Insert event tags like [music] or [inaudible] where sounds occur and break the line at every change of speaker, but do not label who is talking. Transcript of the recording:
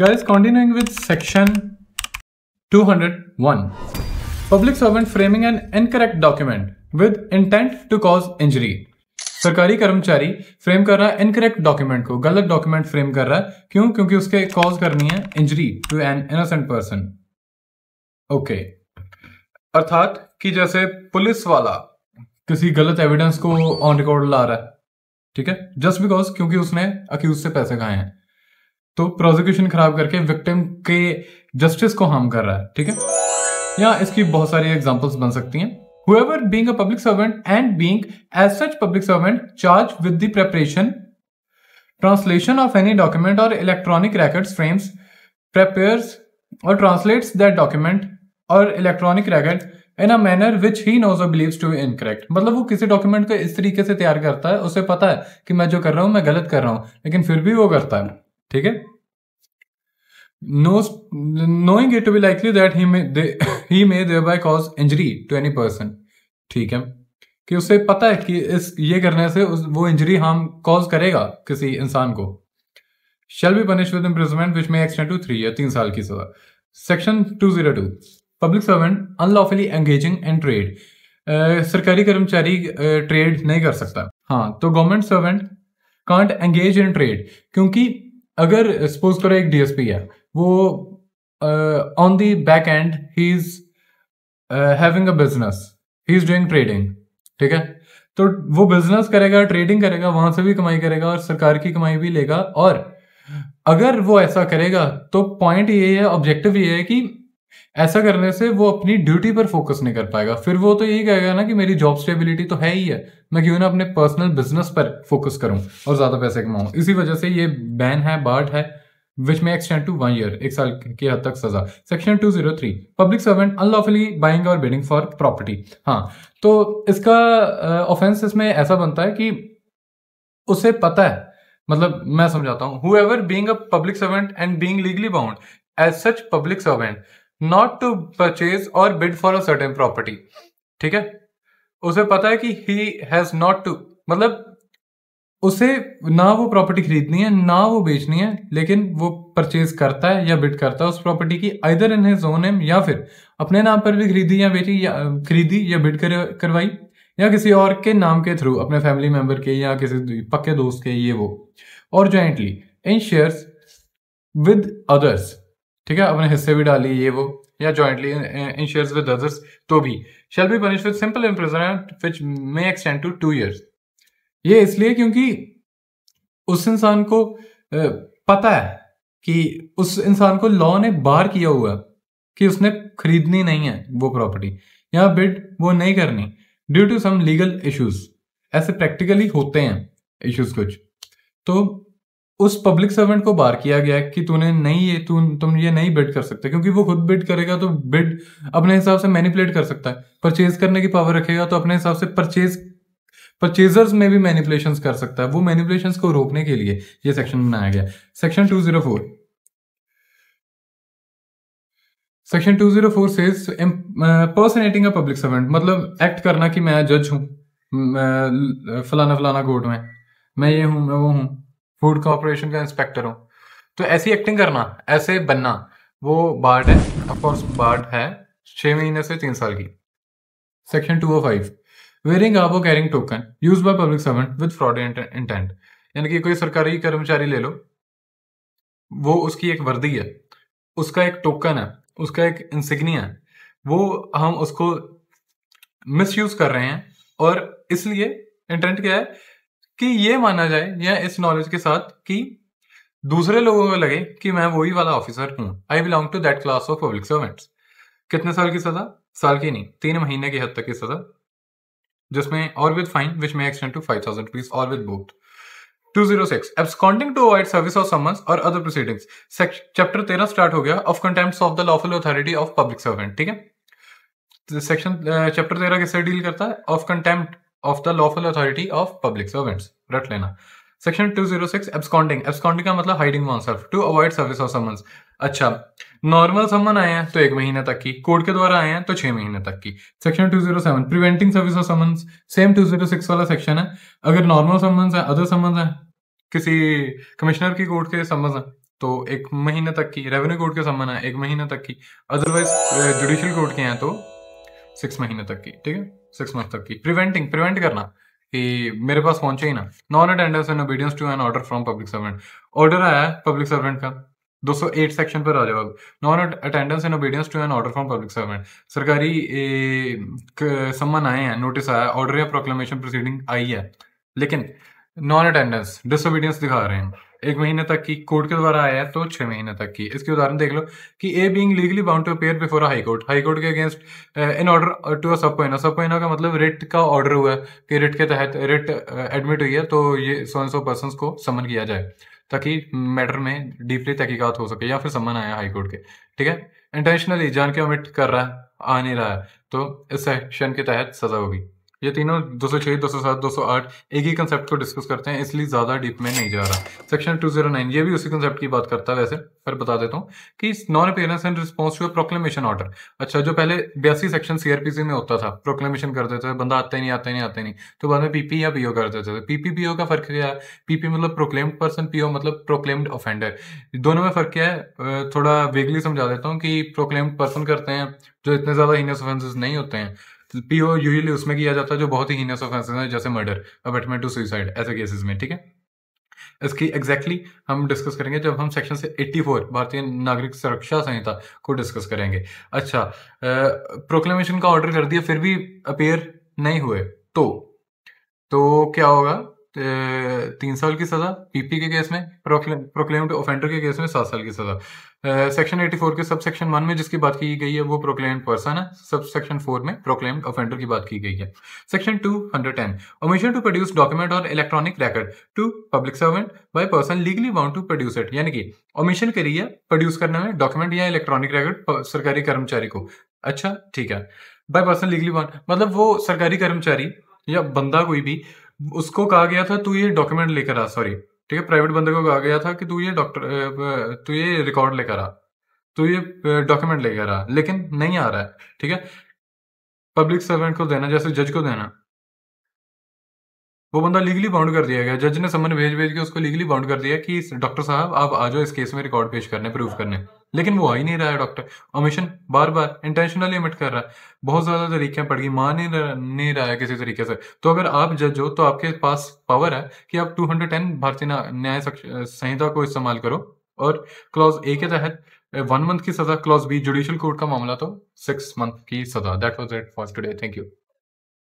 Guys, continuing with section 201. Public servant framing an incorrect document with intent to cause injury. सरकारी कर्मचारी frame कर रहा है incorrect document को गलत डॉक्यूमेंट फ्रेम कर रहा है क्यों क्योंकि उसके कॉज करनी है injury to an innocent person okay अर्थात कि जैसे पुलिस वाला किसी गलत एविडेंस को ऑन रिकॉर्ड ला रहा है ठीक है जस्ट बिकॉज क्योंकि उसने अक्यूज से पैसे खाए हैं तो प्रोसिक्यूशन खराब करके विक्टिम के जस्टिस को हार्म कर रहा है ठीक है या इसकी बहुत सारी एग्जाम्पल्स बन सकती हैं whoever being a public servant and being as such public servant charged with the preparation translation of any document or electronic records frames prepares or translates that document or electronic record in a manner which he knows और believes to incorrect मतलब वो किसी document को इस तरीके से तैयार करता है उसे पता है कि मैं जो कर रहा हूँ मैं गलत कर रहा हूँ लेकिन फिर भी वो करता है ठीक है knowing it it to be likely that he may they, [laughs] he may thereby cause injury to any person ठीक है कि उसे पता है कि इस ये करने से उस, वो इंजरी हार्म कॉज करेगा किसी इंसान को shall be punish with imprisonment which may extend to three या तीन साल की सजा section two zero two public servant unlawfully engaging in trade सरकारी कर्मचारी ट्रेड नहीं कर सकता हाँ तो government servant can't engage in trade क्योंकि अगर सपोज करो एक डीएसपी है वो on the back end he is having a business he is doing trading ठीक है तो वो बिजनेस करेगा ट्रेडिंग करेगा वहां से भी कमाई करेगा और सरकार की कमाई भी लेगा और अगर वो ऐसा करेगा तो पॉइंट ये है ऑब्जेक्टिव ये है कि ऐसा करने से वो अपनी ड्यूटी पर फोकस नहीं कर पाएगा फिर वो तो यही कहेगा ना कि मेरी जॉब स्टेबिलिटी तो है ही है मैं क्यों ना अपने पर्सनल बिजनेस पर फोकस करूं और ज़्यादा पैसे कमाऊं इसी वजह से ये बैन है बार्ट है विच may extend to one year एक साल की हद तक सजा section two zero three public servant unlawfully buying और बिल्डिंग फॉर प्रॉपर्टी हाँ तो इसका ऑफेंस uh, इसमें ऐसा बनता है कि उसे पता है मतलब मैं समझाता हूँ whoever being a public servant and being legally bound as such public servant not to purchase और bid for a certain property ठीक है उसे पता है कि ही हैज नॉट टू मतलब उसे ना वो प्रॉपर्टी खरीदनी है ना वो बेचनी है लेकिन वो परचेज करता है या बिड करता है उस प्रॉपर्टी की either in his own name या फिर अपने नाम पर भी खरीदी या बेची या खरीदी या बिड कर, करवाई या किसी और के नाम के थ्रू अपने फैमिली मेंबर के या किसी पक्के दोस्त के ये वो और jointly in shares with others ठीक है अपने हिस्से भी डाली ये वो या jointly in shares with others तो भी shall be punish with simple imprisonment which may extend to two years ये इसलिए क्योंकि उस इंसान को पता है कि उस इंसान को लॉ ने बार किया हुआ कि उसने खरीदनी नहीं है वो प्रॉपर्टी या बिड वो नहीं करनी due to some legal issues ऐसे प्रैक्टिकली होते हैं इश्यूज कुछ तो उस पब्लिक सर्वेंट को बार किया गया कि तूने नहीं ये तू तुम ये नहीं बिड कर सकते क्योंकि वो खुद बिड करेगा तो बिड अपने हिसाब से मैनिपुलेट कर सकता है परचेज करने की पावर रखेगा तो अपने हिसाब से परचेज परचेजर्स में भी मैनिपुलेशन कर सकता है वो मैनिपुलेशन को रोकने के लिए ये सेक्शन बनाया गया section two zero four section two zero four से पर्सनेटिंग अ पब्लिक सर्वेंट मतलब एक्ट करना कि मैं जज हूं फलाना फलाना कोर्ट में मैं ये हूं मैं वो हूं फूड कॉरपोरेशन का इंस्पेक्टर हूँ तो ऐसी एक्टिंग करना ऐसे बनना वो बार्ड है ऑफकोर्स बार्ड है छः महीने से तीन साल की section two O five wearing आबो carrying token use by public servant with fraud intent यानी कि कोई सरकारी कर्मचारी ले लो वो उसकी एक वर्दी है उसका एक टोकन है उसका एक इंसिग्निया है वो हम उसको मिसयूज कर रहे हैं और इसलिए इंटेंट क्या है कि ये माना जाए या इस नॉलेज के साथ कि दूसरे लोगों को लगे कि मैं वही वाला ऑफिसर हूं I belong to that class of public servants कितने साल की सजा साल की नहीं तीन महीने की हद तक की सजा जिसमें और with fine which may extend to five thousand rupees और with both 206 absconding to avoid service or summons or other proceedings chapter 13 start हो गया of contempt of the lawful authority of public servant ठीक है section chapter 13 कैसे deal करता है of contempt of the lawful authority of public servants रट लेना section two zero six absconding absconding का मतलब hiding oneself to avoid service of summons अच्छा नॉर्मल समन आए हैं तो एक महीने तक की कोर्ट के द्वारा आए हैं तो छह महीने तक की section two zero seven preventing service of summons same two zero six वाला सेक्शन है अगर नॉर्मल समन्स है अदर समन्स है किसी कमिश्नर की कोर्ट के समन्स है तो एक महीने तक की रेवेन्यू कोर्ट के समन है एक महीने तक की अदरवाइज जुडिशियल कोर्ट के हैं तो सिक्स महीने तक की ठीक है सिक्स मंथ तक की प्रिवेंटिंग प्रिवेंट करना कि मेरे पास पहुंचे ही ना non attendance and obedience to an order from public servant order आया पब्लिक सर्वेंट का 208 सेक्शन पर आ जाओ अब non attendance and obedience to an order from public servant सरकारी सम्मान आए हैं नोटिस आया ऑर्डर या प्रोक्लेमेशन प्रोसीडिंग आई है लेकिन नॉन अटेंडेंस डिसोबीडियंस दिखा रहे हैं एक महीने तक की कोर्ट के द्वारा आया है तो छह महीने तक की इसके उदाहरण देख लो कि a being legally bound to appear before high court high court के against in order to a सब सबकोइना का मतलब रिट का ऑर्डर हुआ है कि रिट के तहत रिट एडमिट uh, हुई है तो ये सौ सौ पर्सन को समन किया जाए ताकि मैटर में डीपली तहकीकत हो सके या फिर समन आया हाईकोर्ट के ठीक है इंटेंशनली जान के ओमिट कर रहा है आ नहीं रहा है तो इस सेक्शन के तहत सजा होगी ये तीनों दो सौ छह दो सौ सात दो सौ आठ एक ही कंसेप्ट को डिस्कस करते हैं इसलिए ज़्यादा डीप में नहीं जा रहा सेक्शन टू जीरो नाइन ये भी उसी कंसेप्ट की बात करता है वैसे पर बता देता हूँ कि non appearance and response to proclamation order अच्छा जो पहले बयासी सेक्शन सीआरपीसी में होता था प्रोक्लेमेशन कर देते थे बंदा आता नहीं आता नहीं आता नहीं तो बाद में पीपी या पीओ कर देते थे पीपी पीओ का फर्क क्या है पीपी मतलब प्रोक्लेम्ड पर्सन पीओ मतलब प्रोक्लेम्ड ऑफेंडर दोनों में फर्क क्या है थोड़ा वेगली समझा देता हूँ कि प्रोक्लेम्ड पर्सन करते हैं जो इतने ज़्यादा हीनियस ऑफेंसेस नहीं होते हैं पीओ यूजली उसमें किया जाता है जो बहुत ही हीनियस ऑफेंसेस हैं जैसे मर्डर अबेटमेंट टू सुसाइड ऐसे केसेस में ठीक है इसकी एग्जैक्टली exactly हम डिस्कस करेंगे जब हम सेक्शन से 84 भारतीय नागरिक सुरक्षा संहिता को डिस्कस करेंगे अच्छा प्रोक्लेमेशन का ऑर्डर कर दिया फिर भी अपेयर नहीं हुए तो तो क्या होगा तीन साल की सजा पीपी के केस में प्रोक्लेम्ड ऑफेंडर के केस में सात साल की सजा सेक्शन एटी फोर के सब सेक्शन वन में जिसकी बात की गई है वो प्रोक्लेम्ड पर्सन है सब सेक्शन फोर में प्रोक्लेम्ड ऑफेंडर की बात की गई है section two hundred ten omission to produce document और electronic record to public servant by person legally bound to produce it यानी कि ओमिशन करी है प्रोड्यूस करने में डॉक्यूमेंट या इलेक्ट्रॉनिक रिकॉर्ड सरकारी कर्मचारी को अच्छा ठीक है बाय पर्सन लीगली बाउंड मतलब वो सरकारी कर्मचारी या बंदा कोई भी उसको कहा गया था तू ये डॉक्यूमेंट लेकर आ सॉरी ठीक है प्राइवेट बंदे को कहा गया था कि तू ये डॉक्टर तू ये रिकॉर्ड लेकर आ तू ये डॉक्यूमेंट लेकर आ लेकिन नहीं आ रहा है ठीक है पब्लिक सर्वेंट को देना जैसे जज को देना वो बंदा लीगली बाउंड कर दिया गया जज ने समन भेज भेज के उसको लीगली बाउंड कर दिया कि डॉक्टर साहब आप आ जाओ इस केस में रिकॉर्ड पेश करने प्रूफ करने लेकिन वो आ ही नहीं रहा है डॉक्टर अमिशन बार बार इंटेंशनली इमिट कर रहा है बहुत ज़्यादा तरीके पड़ गई मान नहीं रहा, नहीं रहा है किसी तरीके से तो अगर आप जज हो तो आपके पास पावर है कि आप 210 भारतीय न्याय संहिता को इस्तेमाल करो और क्लॉज ए के तहत वन मंथ की सजा क्लॉज बी जुडिशियल कोर्ट का मामला तो सिक्स मंथ की सजा that was it for today thank you